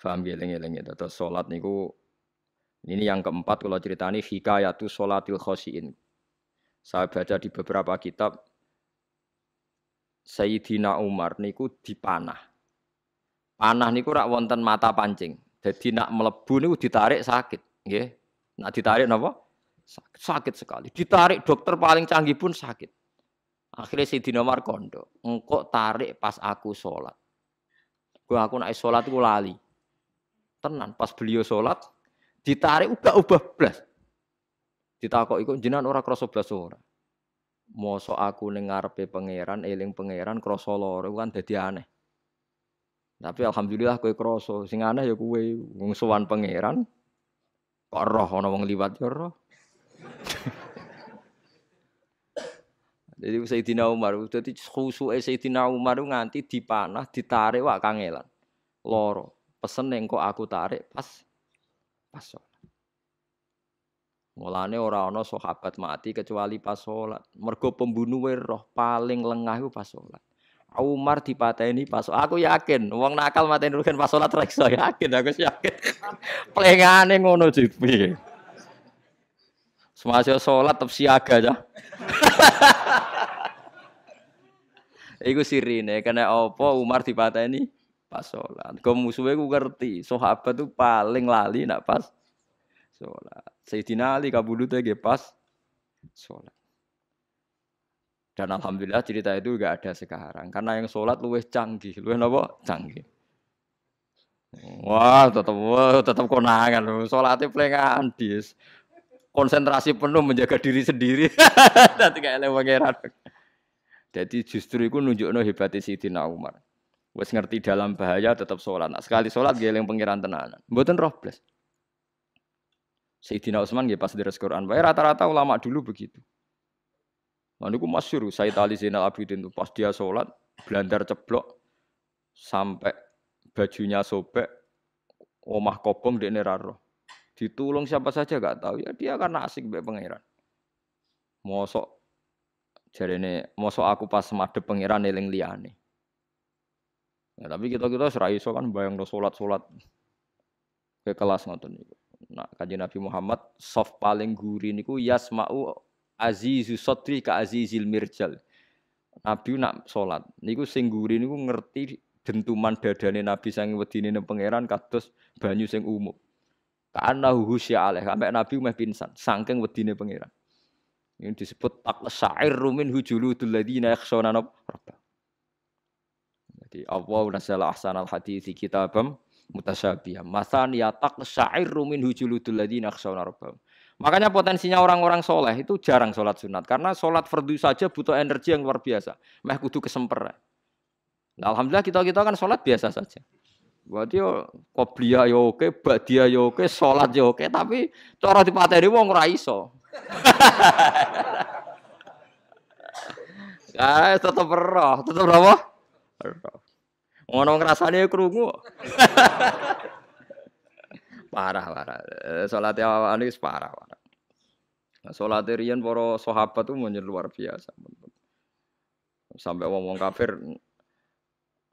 Faham ya lengi-lengi. Iya, iya. Terus sholat niku ini yang keempat kalau ceritani hikayatu sholatil khosiin. Saya baca di beberapa kitab Sayyidina Umar niku dipanah. Panah niku rak wonten mata pancing. Jadi nak melebu niku ditarik sakit, nggih. Nak ditarik napa? Sakit, sakit sekali. Ditarik dokter paling canggih pun sakit. Akhirnya Sayyidina Umar kondo, engkau tarik pas aku sholat. Gue aku naik sholat gue lali. Tenan pas beliau sholat ditarik ubah ubah blas. Ditakok ikut jinan ora krasa blas ora. moso aku dengar pe pangeran eling pangeran krasa itu kan jadi aneh. Tapi alhamdulillah kue krasa, sing aneh ya kue ngusuan pangeran kok roh ana wong liwat ya roh. Jadi Sayyidina Umar, jadi khusus Sayyidina Umar nganti dipanah, ditarik wak kangelan. Loro. pesen yang kok aku tarik pas pas sholat. Mulane ora ana sahabat mati kecuali pas sholat. Mergo pembunuh roh paling lengah itu pas sholat. Umar dipateni pas sholat. Aku yakin wong nakal mateni rugen pas sholat rek yakin aku yakin. Plengane ngono jepi. Semasa sholat tetap siaga ya. Iku sirine kena apa Umar dipateni. ini. pas sholat. Kau musuhnya ku ngerti. Sahabat tuh paling lali nak pas sholat. Sayyidina Ali ya gak pas sholat. Dan alhamdulillah cerita itu gak ada sekarang. Karena yang sholat luwes canggih, luwes apa? Canggih. Wah, tetap wah, tetap konangan loh. Sholatnya paling dis. Konsentrasi penuh menjaga diri sendiri. Nanti kayak lewat Jadi justru itu nunjukno hebatnya Sayyidina Umar. Wes ngerti dalam bahaya tetap sholat. Nah, sekali sholat yang pengiran tenanan. Bukan roh blas. Sayyidina Utsman dia pas deres Quran Bayar rata-rata ulama dulu begitu. Lan masih suruh. Said Ali Zainal Abidin pas dia sholat blandar ceblok sampai bajunya sobek omah kobong di neraro ditulung siapa saja gak tahu ya dia karena asik be pangeran mosok jadi ini mosok aku pas madep pangeran eling liane Ya, tapi kita kita serai so kan bayang do solat solat ke kelas ngoten niku. Nah, kaji Nabi Muhammad soft paling gurih niku yasmau azizu sotri ka azizil mirjal. Nabi nak solat niku sing gurih niku ngerti dentuman dadane Nabi sang wedine ning pangeran kados banyu sing umum. Karena husya alaih, sampai Nabi meh pingsan, sangking wedine pangeran. Ini disebut tak sa'ir rumin hujulu ladina yakhshawna rabbah. Jadi Allah nasala ahsanal hadithi kitabam mutasyabiyah. Masan ya taqsya'irru min hujuludul ladzina akhshawna rabbahum. Makanya potensinya orang-orang soleh itu jarang sholat sunat. Karena sholat fardu saja butuh energi yang luar biasa. Meh kudu kesemper. Nah, Alhamdulillah kita-kita kan sholat biasa saja. Berarti yo koplia yo oke, badia yo oke, sholat yo oke, tapi cara dipateni wong raiso iso. Ah, tetap roh, tetap roh. Ngono ngrasane krungu. parah parah. Eh, salat awal wis parah parah. Salat riyen para sahabat tuh menjadi luar biasa. Sampai wong-wong kafir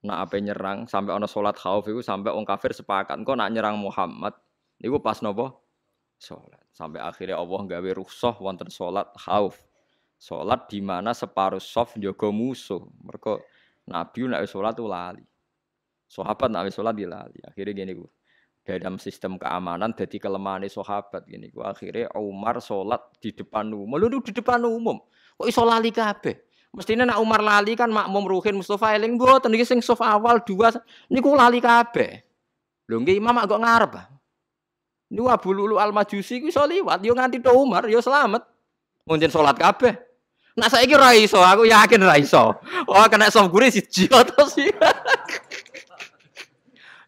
nak ape nyerang sampai ana salat khauf iku sampai wong kafir sepakat engko nak nyerang Muhammad niku pas nopo salat. Sampai akhirnya Allah gawe rukhsah wonten salat khauf. Salat di mana separuh saf jaga musuh. Mergo Nabi nak sholat tuh lali. Sahabat nak sholat lali. Akhirnya gini gue dalam sistem keamanan jadi kelemahan sahabat gini gue akhirnya Umar sholat di depan umum lu di depan umum kok iso lali kabeh mestinya nak Umar lali kan makmum Ruhin Mustafa eling buat, iki sing sof awal dua niku lali kabe, lho nggih imam agak ngarep niku Abu Lulu Al Majusi ku soliwat, yo nganti to Umar yo selamat mungkin sholat kabeh Nah saya kira iso, aku yakin ra iso. Wah oh, kena soft gurih si jiwa to sih.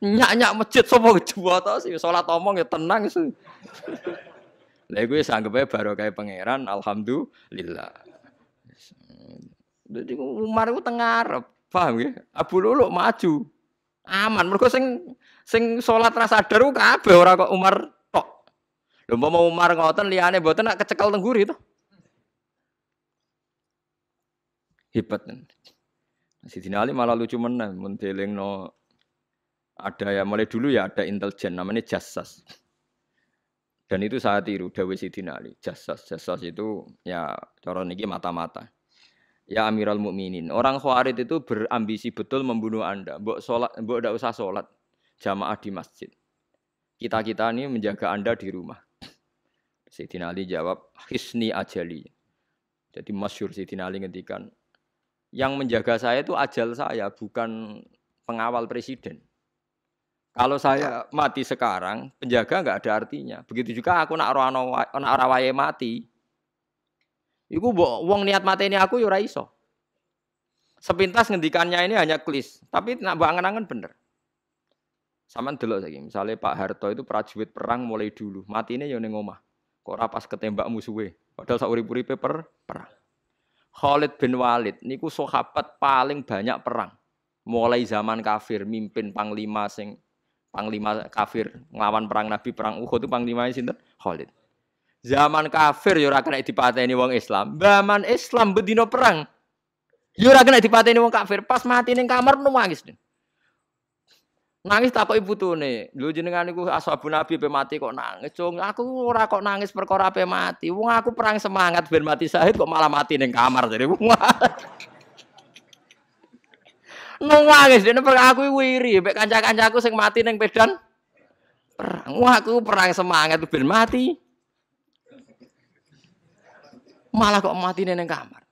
nyak nyak masjid sopo kejuwa to sih, sholat omong ya tenang sih. Lah gue sanggup aja baru kayak pangeran, alhamdulillah. Jadi Umar gue tengah Arab, paham ya? Abu Lulu maju, aman. Mereka sing sing sholat rasa daru Kabe ora kok Umar tok. Lho mau Umar ngoten liane mboten nak kecekel tengguri tuh. hebat kan. Nah, Ali malah lucu menang, mendeling no ada ya mulai dulu ya ada intelijen namanya jasas. Dan itu saya tiru Dawe Sidina Ali. Jasas, jasas itu ya cara niki mata-mata. Ya mu Mukminin, orang Khawarij itu berambisi betul membunuh Anda. Mbok salat, mbok ndak usah sholat jamaah di masjid. Kita-kita ini menjaga Anda di rumah. Sayyidina Ali jawab, "Hisni ajali." Jadi masyur Sayyidina Ali ngendikan, yang menjaga saya itu ajal saya, bukan pengawal presiden. Kalau saya ya. mati sekarang, penjaga nggak ada artinya. Begitu juga aku nak rono nak rawaye mati. Iku wong niat mati ini aku yura ya iso. Sepintas ngendikannya ini hanya klis, tapi nak mbok angan bener. Sama dulu lagi, misalnya Pak Harto itu prajurit perang mulai dulu, mati ini ya ning omah. Kok rapas ketembak musuhnya, padahal sak ribu ribu perang. Khalid bin Walid niku sahabat paling banyak perang. Mulai zaman kafir mimpin panglima sing panglima kafir nglawan perang Nabi perang Uhud itu panglima sinten? Khalid. Zaman kafir yo ya ora kena dipateni wong Islam. Zaman Islam bedino perang. Yo ya ora kena dipateni wong kafir. Pas mati ning kamar nangis. No Nangis tak kok ibu tuh nih. Lu jenengan niku ashabu nabi pe mati kok nangis. Cung aku ora kok nangis perkara pe mati. Wong aku perang semangat ben mati sahid kok malah mati neng kamar jadi wong. Nangis dene perang aku wiri pe kanca-kancaku sing mati neng pedan. Perang wong aku perang semangat ben mati. Malah kok mati neng kamar.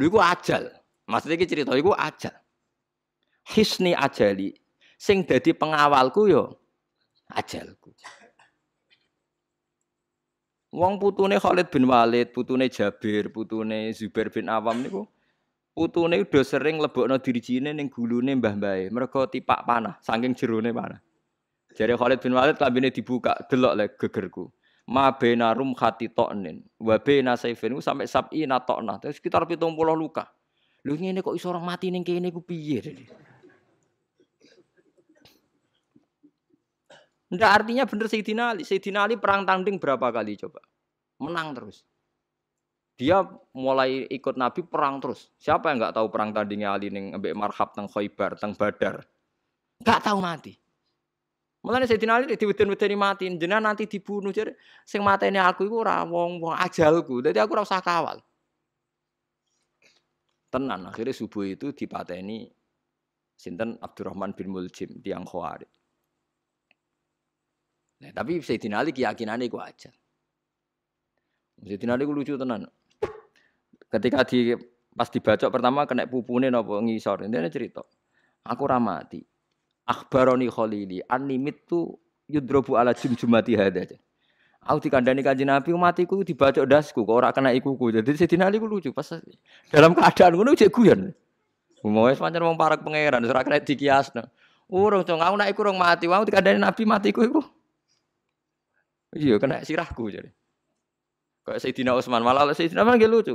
Lu iku ajal. Maksudnya iki cerita iku ajal. Hisni ajali, sing dadi pengawalku yo ajalku. Wong putune Khalid bin Walid, putune Jabir, putune Zubair bin Awam niku putune udah sering lebokno dirijine ning gulune Mbah Mbae. Mergo tipak panah saking jerone panah. Jadi Khalid bin Walid lambene dibuka, delok le gegerku. Ma bena rum khati toknin, wa bena saifin ku sampai sab'ina tokna, sekitar pitung puluh luka. Lu ngene kok iso orang mati ning kene ku piye? Ndak artinya bener Sayyidina Ali. Sayyidina Ali perang tanding berapa kali coba? Menang terus. Dia mulai ikut Nabi perang terus. Siapa yang nggak tahu perang tandingnya Ali ning ambek Marhab teng Khaybar teng Badar? Nggak tahu mati. Mulane Sayyidina Ali diweden-wedeni mati, jenengan nanti dibunuh. Jadi sing mateni aku iku ora wong-wong ajalku. Jadi aku ora kawal. Tenan akhirnya subuh itu dipateni sinten Abdurrahman bin Muljim tiang Khawarij. Nah, tapi Sayyidina Ali keyakinannya itu aja. Sayyidina Ali lucu tenan. Ketika di pas dibacok pertama kena pupune napa ngisor. Intine cerita. Aku ramati. mati. Akhbaroni Khalili animit tu yudrobu ala jumjumati hada aja. Aku dikandani kanji Nabi matiku dibacok dasku kok ora kena ikuku. Jadi Sayyidina Ali lucu pas dalam keadaan ngono jek guyon. Mau pancen wong parak pangeran ora kena dikiasno. Urung cung aku nek iku tika mati aku dikandani Nabi matiku iku. Iya, kena sirahku jadi. Kayak Sayyidina Utsman malah oleh Sayyidina Utsman gak lucu.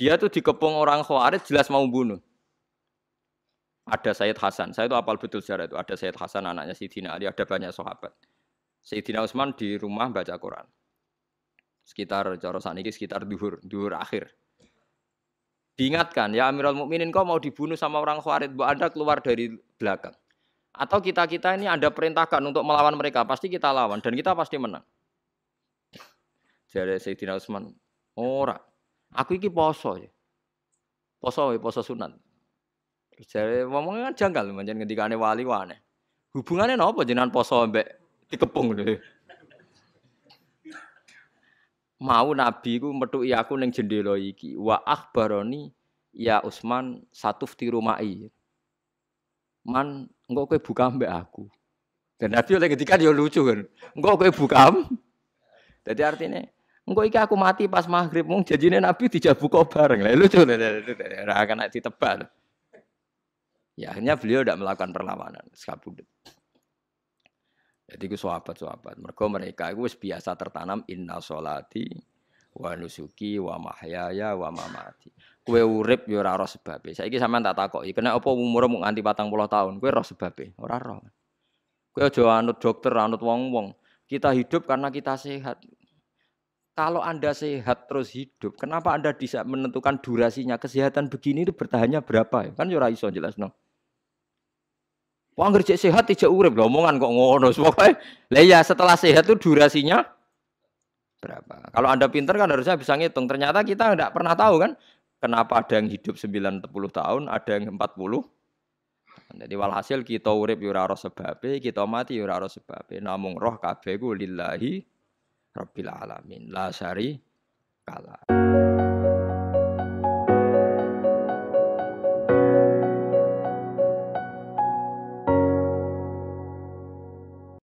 Dia tuh dikepung orang Khawarij jelas mau bunuh. Ada Sayyid Hasan, saya itu apal betul sejarah itu. Ada Sayyid Hasan anaknya Sayyidina Ali, ada banyak sahabat. Sayyidina Utsman di rumah baca Quran. Sekitar jorosan ini sekitar duhur, duhur akhir. Diingatkan, ya Amirul Mukminin kau mau dibunuh sama orang Khawarij, bu Anda keluar dari belakang. Atau kita-kita ini ada perintahkan untuk melawan mereka, pasti kita lawan dan kita pasti menang. Jadi Sayyidina Utsman, ora. Aku iki poso ya. Poso ya, poso sunat. Jadi ngomongnya kan janggal, macam ketika ane wali wane. Hubungannya apa jenengan poso mbek dikepung nih. Mau Nabi ku metu aku neng jendela iki. Wa akhbaroni ya Utsman satu tiru mai. Man, engko kue buka mbek aku. Dan Nabi oleh ketika dia lucu kan. Engko kue buka. Jadi artinya engko iki aku mati pas maghrib mung janjine Nabi tidak buka bareng. Lah lucu ora akan tebal, Ya akhirnya beliau tidak melakukan perlawanan, sekabut. Jadi itu sahabat-sahabat. Mereka mereka itu biasa tertanam inna solati wa nusuki wa mahyaya wa mamati. Kue urip yo ora roh sebabe. Saiki sampean tak takoki, kena apa umur mung nganti 40 tahun? Kue roh sebabe? Ora roh. Kue aja anut dokter, anut wong-wong. Kita hidup karena kita sehat. Kalau Anda sehat terus hidup, kenapa Anda bisa menentukan durasinya? Kesehatan begini itu bertahannya berapa? Ya? Kan yo ora iso no. Wong kerja sehat tidak urip, omongan kok ngono. semua. lah iya, setelah sehat itu durasinya berapa. Kalau Anda pinter kan harusnya bisa ngitung. Ternyata kita tidak pernah tahu kan kenapa ada yang hidup 90 tahun, ada yang 40. Jadi walhasil kita urip yura ya roh sebabe, kita mati yura ya roh sebabe. Namung roh kabehku lillahi rabbil alamin. La kalah.